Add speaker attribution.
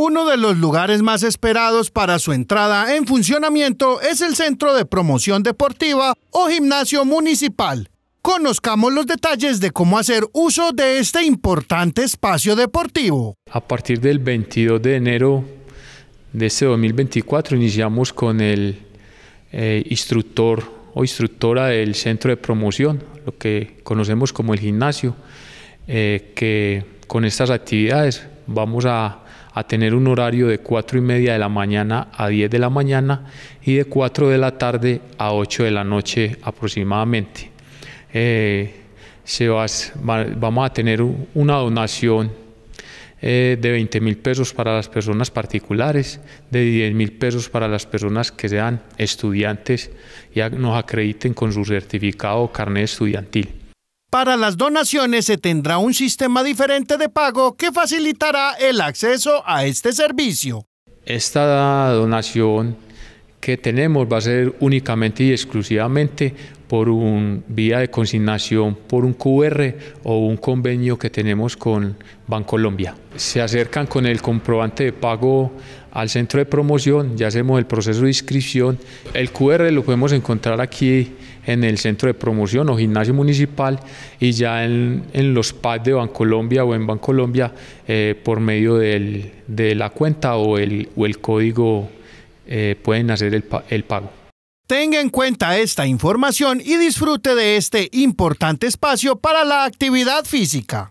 Speaker 1: Uno de los lugares más esperados para su entrada en funcionamiento es el Centro de Promoción Deportiva o Gimnasio Municipal. Conozcamos los detalles de cómo hacer uso de este importante espacio deportivo.
Speaker 2: A partir del 22 de enero de este 2024 iniciamos con el eh, instructor o instructora del Centro de Promoción, lo que conocemos como el gimnasio, eh, que con estas actividades vamos a, tener un horario de 4 y media de la mañana a 10 de la mañana y de 4 de la tarde a 8 de la noche aproximadamente. Eh, se vamos a tener una donación eh, de 20 mil pesos para las personas particulares, de 10 mil pesos para las personas que sean estudiantes y nos acrediten con su certificado o carnet estudiantil.
Speaker 1: Para las donaciones se tendrá un sistema diferente de pago que facilitará el acceso a este servicio.
Speaker 2: Esta donación que tenemos va a ser únicamente y exclusivamente por un vía de consignación, por un QR o un convenio que tenemos con Bancolombia. Se acercan con el comprobante de pago al centro de promoción, ya hacemos el proceso de inscripción. El QR lo podemos encontrar aquí en el centro de promoción o gimnasio municipal y ya en, los PAD de Bancolombia o en Bancolombia eh, por medio de la cuenta o el, código eh, pueden hacer el pago.
Speaker 1: Tenga en cuenta esta información y disfrute de este importante espacio para la actividad física.